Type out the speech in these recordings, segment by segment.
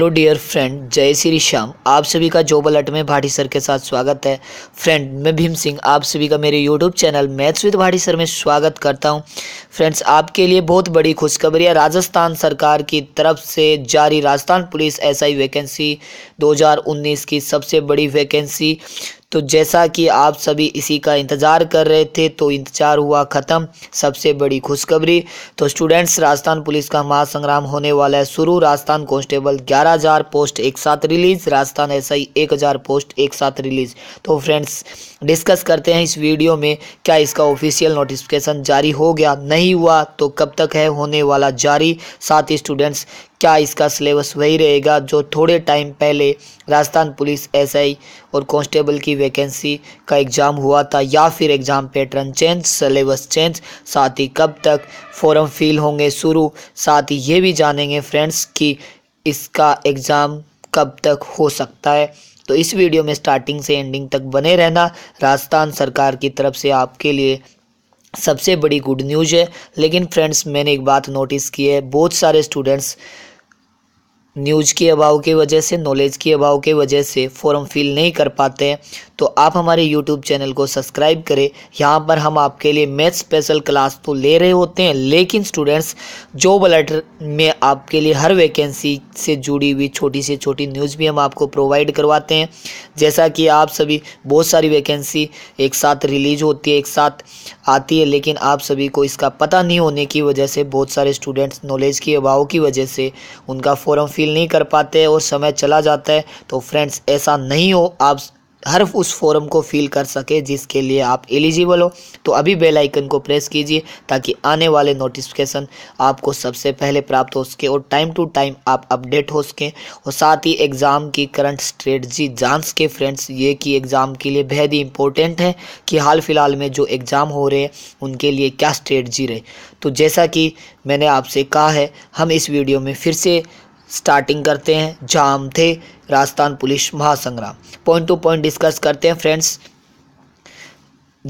hello dear friend जय श्री श्याम आप सभी का जोबल अलर्ट में भाटी सर के साथ स्वागत है फ्रेंड मैं भीम सिंह आप सभी का मेरे YouTube channel maths with Bhati sir में स्वागत करता हूं फ्रेंड्स आपके लिए बहुत बड़ी खुशखबरी है राजस्थान सरकार की तरफ से जारी राजस्थान पुलिस एसआई वैकेंसी 2019 की सबसे बड़ी वैकेंसी तो जैसा कि आप सभी इसी का इंतज़ार कर रहे थे तो इंतज़ार हुआ ख़त्म सबसे बड़ी खुशखबरी तो स्टूडेंट्स राजस्थान पुलिस का महासंग्राम होने वाला है शुरू राजस्थान कांस्टेबल 11000 पोस्ट एक साथ रिलीज राजस्थान एक हजार पोस्ट एक साथ रिलीज तो फ्रेंड्स डिस्कस करते हैं इस वीडियो में क्या इसका ऑफिशियल नोटिफिकेशन जारी हो गया नहीं हुआ तो कब तक है होने वाला जारी साथ ही स्टूडेंट्स क्या इसका सिलेबस वही रहेगा जो थोड़े टाइम पहले राजस्थान पुलिस एसआई और कांस्टेबल की वैकेंसी का एग्ज़ाम हुआ था या फिर exam pattern change syllabus change साथ ही कब तक फॉरम फिल होंगे शुरू साथ ही ये भी जानेंगे फ्रेंड्स कि इसका एग्ज़ाम कब तक हो सकता है तो इस वीडियो में स्टार्टिंग से एंडिंग तक बने रहना राजस्थान सरकार की तरफ से आपके लिए सबसे बड़ी गुड न्यूज़ है लेकिन फ्रेंड्स मैंने एक बात नोटिस की है बहुत सारे स्टूडेंट्स न्यूज़ के अभाव के वजह से नॉलेज के अभाव के वजह से फॉर्म फिल नहीं कर पाते हैं तो आप हमारे यूट्यूब चैनल को सब्सक्राइब करें यहाँ पर हम आपके लिए मैथ स्पेशल क्लास तो ले रहे होते हैं लेकिन स्टूडेंट्स जॉब अलर्ट में आपके लिए हर वैकेंसी से जुड़ी हुई छोटी से छोटी न्यूज़ भी हम आपको प्रोवाइड करवाते हैं जैसा कि आप सभी बहुत सारी वैकेंसी एक साथ रिलीज होती है एक साथ आती है लेकिन आप सभी को इसका पता नहीं होने की वजह से बहुत सारे स्टूडेंट्स नॉलेज के अभाव की वजह से उनका फॉर्म फील नहीं कर पाते और समय चला जाता है तो फ्रेंड्स ऐसा नहीं हो आप हर उस फॉर्म को फिल कर सके जिसके लिए आप एलिजिबल हो तो अभी बेल आइकन को प्रेस कीजिए ताकि आने वाले नोटिफिकेशन आपको सबसे पहले प्राप्त हो सके और टाइम टू टाइम आप अपडेट हो सकें और साथ ही एग्ज़ाम की करंट स्ट्रेटजी जान सके फ्रेंड्स ये कि एग्ज़ाम के लिए बेहद ही इंपॉर्टेंट है कि हाल फिलहाल में जो एग्ज़ाम हो रहे हैं उनके लिए क्या स्ट्रेटजी रहे तो जैसा कि मैंने आपसे कहा है हम इस वीडियो में फिर से स्टार्टिंग करते हैं जाम थे राजस्थान पुलिस महासंग्राम पॉइंट टू पॉइंट डिस्कस करते हैं फ्रेंड्स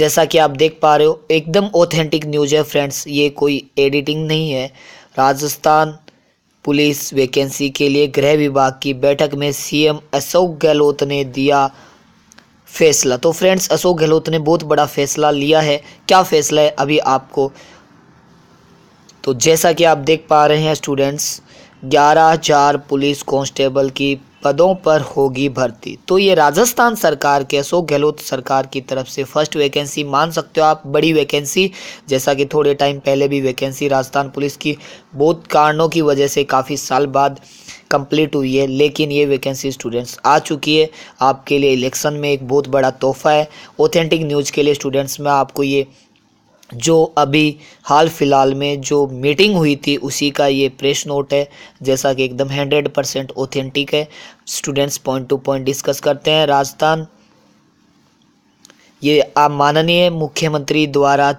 जैसा कि आप देख पा रहे हो एकदम ऑथेंटिक न्यूज है फ्रेंड्स ये कोई एडिटिंग नहीं है राजस्थान पुलिस वैकेंसी के लिए गृह विभाग की बैठक में सीएम अशोक गहलोत ने दिया फैसला तो फ्रेंड्स अशोक गहलोत ने बहुत बड़ा फैसला लिया है क्या फैसला है अभी आपको तो जैसा कि आप देख पा रहे हैं स्टूडेंट्स ग्यारह चार पुलिस कांस्टेबल की पदों पर होगी भर्ती तो ये राजस्थान सरकार के अशोक गहलोत सरकार की तरफ से फर्स्ट वैकेंसी मान सकते हो आप बड़ी वैकेंसी जैसा कि थोड़े टाइम पहले भी वैकेंसी राजस्थान पुलिस की बहुत कारणों की वजह से काफ़ी साल बाद कंप्लीट हुई है लेकिन ये वैकेंसी स्टूडेंट्स आ चुकी है आपके लिए इलेक्शन में एक बहुत बड़ा तोहफा है ऑथेंटिक न्यूज़ के लिए स्टूडेंट्स में आपको ये जो अभी हाल फिलहाल में जो मीटिंग हुई थी उसी का ये प्रेस नोट है जैसा कि एकदम हंड्रेड परसेंट ऑथेंटिक है students point to point discuss करते हैं राजस्थान ये आप माननीय मुख्यमंत्री द्वारा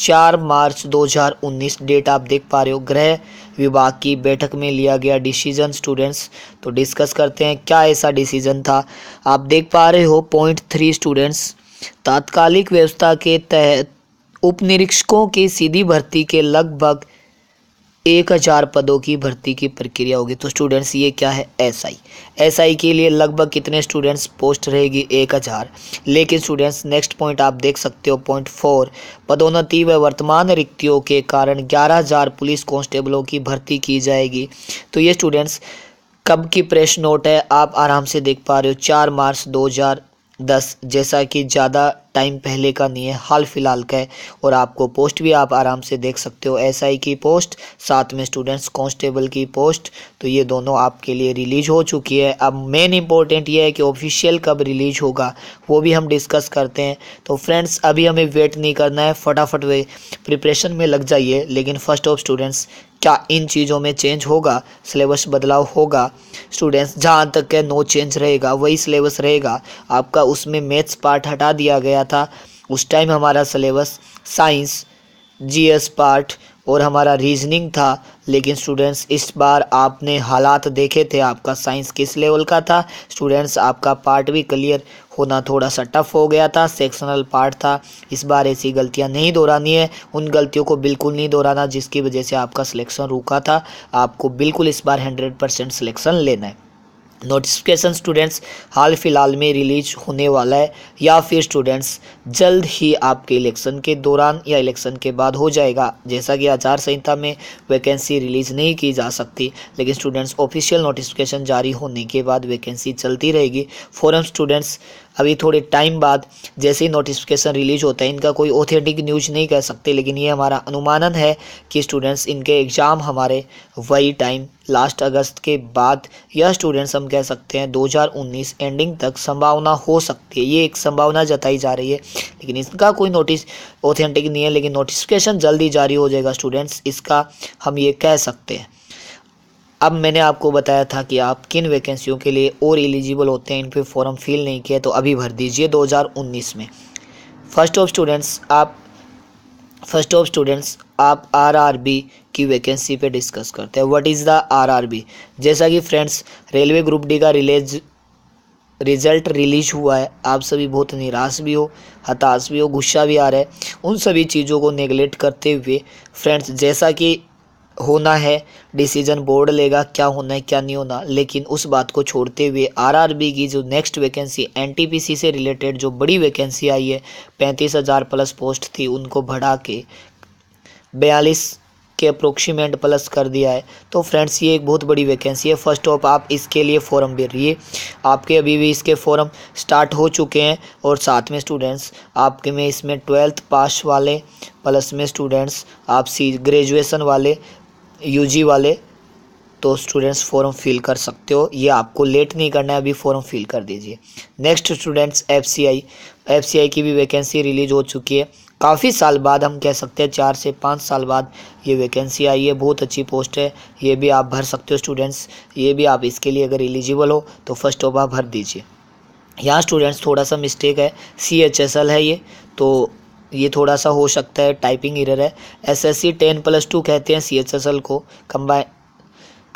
चार मार्च 2019 डेट आप देख पा रहे हो गृह विभाग की बैठक में लिया गया डिसीजन स्टूडेंट्स तो डिस्कस करते हैं क्या ऐसा डिसीजन था आप देख पा रहे हो पॉइंट थ्री स्टूडेंट्स तात्कालिक व्यवस्था के तहत उपनिरीक्षकों की सीधी भर्ती के लगभग एक हज़ार पदों की भर्ती की प्रक्रिया होगी तो स्टूडेंट्स ये क्या है एसआई एसआई के लिए लगभग कितने स्टूडेंट्स पोस्ट रहेगी एक हज़ार लेकिन स्टूडेंट्स नेक्स्ट पॉइंट आप देख सकते हो पॉइंट फोर पदोन्नति व वर्तमान रिक्तियों के कारण ग्यारह हज़ार पुलिस कांस्टेबलों की भर्ती की जाएगी तो ये स्टूडेंट्स कब की प्रेस नोट है आप आराम से देख पा रहे हो चार मार्च दो हज़ार दस जैसा कि ज़्यादा टाइम पहले का नहीं है हाल फिलहाल का है और आपको पोस्ट भी आप आराम से देख सकते हो एस आई की पोस्ट साथ में स्टूडेंट्स कांस्टेबल की पोस्ट तो ये दोनों आपके लिए रिलीज हो चुकी है अब मेन इम्पोर्टेंट ये है कि ऑफिशियल कब रिलीज होगा वो भी हम डिस्कस करते हैं तो फ्रेंड्स अभी हमें वेट नहीं करना है फटाफट वे प्रिपरेशन में लग जाइए लेकिन फर्स्ट ऑफ स्टूडेंट्स क्या इन चीज़ों में चेंज होगा सिलेबस बदलाव होगा स्टूडेंट्स जहाँ तक है नो चेंज रहेगा वही सिलेबस रहेगा आपका उसमें मैथ्स पार्ट हटा दिया गया था उस टाइम हमारा सिलेबस साइंस जीएस पार्ट और हमारा रीजनिंग था लेकिन स्टूडेंट्स इस बार आपने हालात देखे थे आपका साइंस किस लेवल का था स्टूडेंट्स आपका पार्ट भी क्लियर होना थोड़ा सा टफ हो गया था सेक्शनल पार्ट था इस बार ऐसी गलतियां नहीं दोहरानी है उन गलतियों को बिल्कुल नहीं दोहराना जिसकी वजह से आपका सिलेक्शन रुका था आपको बिल्कुल इस बार हंड्रेड परसेंट सिलेक्शन लेना है नोटिफिकेशन स्टूडेंट्स हाल फिलहाल में रिलीज होने वाला है या फिर स्टूडेंट्स जल्द ही आपके इलेक्शन के दौरान या इलेक्शन के बाद हो जाएगा जैसा कि आचार संहिता में वैकेंसी रिलीज नहीं की जा सकती लेकिन स्टूडेंट्स ऑफिशियल नोटिफिकेशन जारी होने के बाद वैकेंसी चलती रहेगी फॉरम स्टूडेंट्स अभी थोड़े टाइम बाद जैसे ही नोटिफिकेशन रिलीज होता है इनका कोई ऑथेंटिक न्यूज नहीं कह सकते लेकिन ये हमारा अनुमानन है कि स्टूडेंट्स इनके एग्ज़ाम हमारे वही टाइम लास्ट अगस्त के बाद यह स्टूडेंट्स हम कह सकते हैं 2019 एंडिंग तक संभावना हो सकती है ये एक संभावना जताई जा रही है लेकिन इसका कोई नोटिस ऑथेंटिक नहीं है लेकिन नोटिफिकेशन जल्दी जारी हो जाएगा स्टूडेंट्स इसका हम ये कह सकते हैं अब मैंने आपको बताया था कि आप किन वैकेंसियों के लिए और एलिजिबल होते हैं इन पर फॉर्म फिल नहीं किया तो अभी भर दीजिए 2019 में फर्स्ट ऑफ स्टूडेंट्स आप फर्स्ट ऑफ स्टूडेंट्स आप आरआरबी की वैकेंसी पे डिस्कस करते हैं व्हाट इज़ द आरआरबी जैसा कि फ्रेंड्स रेलवे ग्रुप डी का रिलेज रिजल्ट रिलीज हुआ है आप सभी बहुत निराश भी हो हताश भी हो गुस्सा भी आ रहा है उन सभी चीज़ों को नेगलेक्ट करते हुए फ्रेंड्स जैसा कि होना है डिसीजन बोर्ड लेगा क्या होना है क्या नहीं होना लेकिन उस बात को छोड़ते हुए आरआरबी की जो नेक्स्ट वैकेंसी एनटीपीसी से रिलेटेड जो बड़ी वैकेंसी आई है पैंतीस हज़ार प्लस पोस्ट थी उनको बढ़ा के बयालीस के अप्रोक्सीमेट प्लस कर दिया है तो फ्रेंड्स ये एक बहुत बड़ी वैकेंसी है फर्स्ट ऑफ आप इसके लिए फॉर्म है आपके अभी भी इसके फॉरम स्टार्ट हो चुके हैं और साथ में स्टूडेंट्स आपके में इसमें ट्वेल्थ पास वाले प्लस में स्टूडेंट्स आप सी ग्रेजुएसन वाले यू वाले तो स्टूडेंट्स फॉर्म फिल कर सकते हो ये आपको लेट नहीं करना है अभी फॉर्म फिल कर दीजिए next students F C I F C I की भी वैकेंसी रिलीज हो चुकी है काफ़ी साल बाद हम कह सकते हैं चार से पाँच साल बाद ये वैकेंसी आई है बहुत अच्छी पोस्ट है ये भी आप भर सकते हो स्टूडेंट्स ये भी आप इसके लिए अगर एलिजिबल हो तो फर्स्ट ऑफ आप भर दीजिए यहाँ स्टूडेंट्स थोड़ा सा मिस्टेक है सी एच एस एल है ये तो ये थोड़ा सा हो सकता है टाइपिंग इरर है S S C ten plus two कहते हैं सी एच एस एल को combine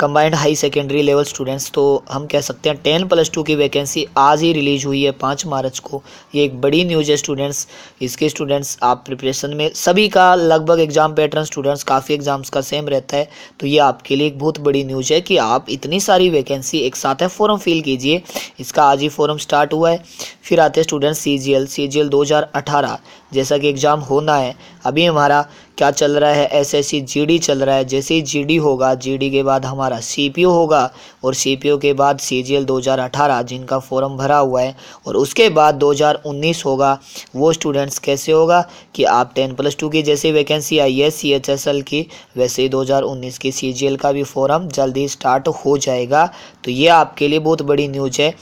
combined high secondary level students तो हम कह सकते हैं टेन प्लस टू की वैकेंसी आज ही रिलीज हुई है पाँच मार्च को ये एक बड़ी न्यूज़ है स्टूडेंट्स इसके स्टूडेंट्स आप प्रिपरेशन में सभी का लगभग एग्जाम पैटर्न स्टूडेंट्स काफ़ी एग्जाम्स का सेम रहता है तो ये आपके लिए एक बहुत बड़ी न्यूज़ है कि आप इतनी सारी वैकेंसी एक साथ है फॉरम फिल कीजिए इसका आज ही फॉरम स्टार्ट हुआ है फिर आते हैं students C G L C G L दो हज़ार अठारह जैसा कि एग्ज़ाम होना है अभी हमारा क्या चल रहा है S S C G D चल रहा है जैसे ही जी डी होगा जी डी के बाद हमारा हमारा सी होगा और सी के बाद सी जी अठारह जिनका फॉर्म भरा हुआ है और उसके बाद 2019 होगा वो स्टूडेंट्स कैसे होगा कि आप टेन प्लस टू की जैसी वैकेंसी आई है सी एच एस एल की वैसे ही उन्नीस की सी जी एल का भी फॉर्म जल्दी स्टार्ट हो जाएगा तो ये आपके लिए बहुत बड़ी न्यूज है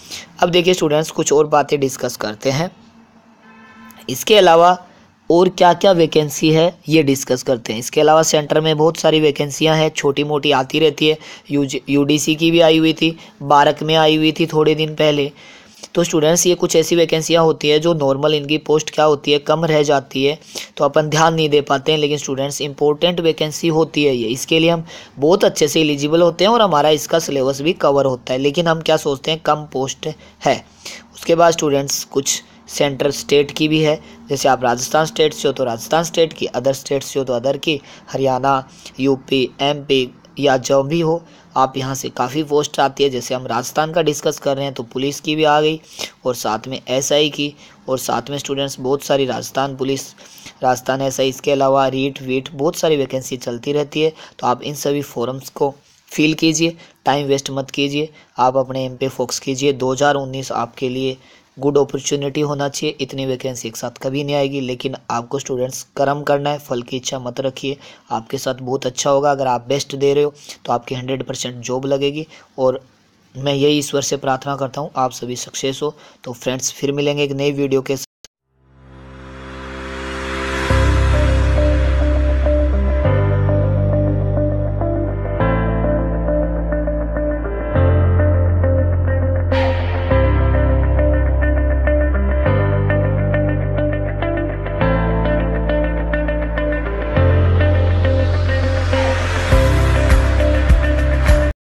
अब देखिए स्टूडेंट्स कुछ और बातें डिस्कस करते हैं इसके अलावा और क्या क्या वैकेंसी है ये डिस्कस करते हैं इसके अलावा सेंटर में बहुत सारी वैकेंसियां हैं छोटी मोटी आती रहती है यू यूडीसी की भी आई हुई थी बारक में आई हुई थी थोड़े दिन पहले तो स्टूडेंट्स ये कुछ ऐसी वैकेंसियाँ होती है जो नॉर्मल इनकी पोस्ट क्या होती है कम रह जाती है तो अपन ध्यान नहीं दे पाते हैं लेकिन स्टूडेंट्स इंपॉर्टेंट वैकेंसी होती है ये इसके लिए हम बहुत अच्छे से एलिजिबल होते हैं और हमारा इसका सिलेबस भी कवर होता है लेकिन हम क्या सोचते हैं कम पोस्ट है उसके बाद स्टूडेंट्स कुछ सेंट्रल स्टेट की भी है जैसे आप राजस्थान स्टेट से हो तो राजस्थान स्टेट की अदर स्टेट से हो तो अदर की हरियाणा यूपी एम या जो भी हो आप यहाँ से काफ़ी पोस्ट आती है जैसे हम राजस्थान का डिस्कस कर रहे हैं तो पुलिस की भी आ गई और साथ में एसआई की और साथ में स्टूडेंट्स बहुत सारी राजस्थान पुलिस राजस्थान एसआई इसके अलावा रीट वीट बहुत सारी वैकेंसी चलती रहती है तो आप इन सभी फॉरम्स को फिल कीजिए टाइम वेस्ट मत कीजिए आप अपने एम पे फोकस कीजिए दो आपके लिए गुड अपॉर्चुनिटी होना चाहिए इतनी वैकेंसी एक साथ कभी नहीं आएगी लेकिन आपको स्टूडेंट्स कर्म करना है फल की इच्छा मत रखिए आपके साथ बहुत अच्छा होगा अगर आप बेस्ट दे रहे हो तो आपकी हंड्रेड परसेंट जॉब लगेगी और मैं यही ईश्वर से प्रार्थना करता हूँ आप सभी सक्सेस हो तो फ्रेंड्स फिर मिलेंगे एक नई वीडियो के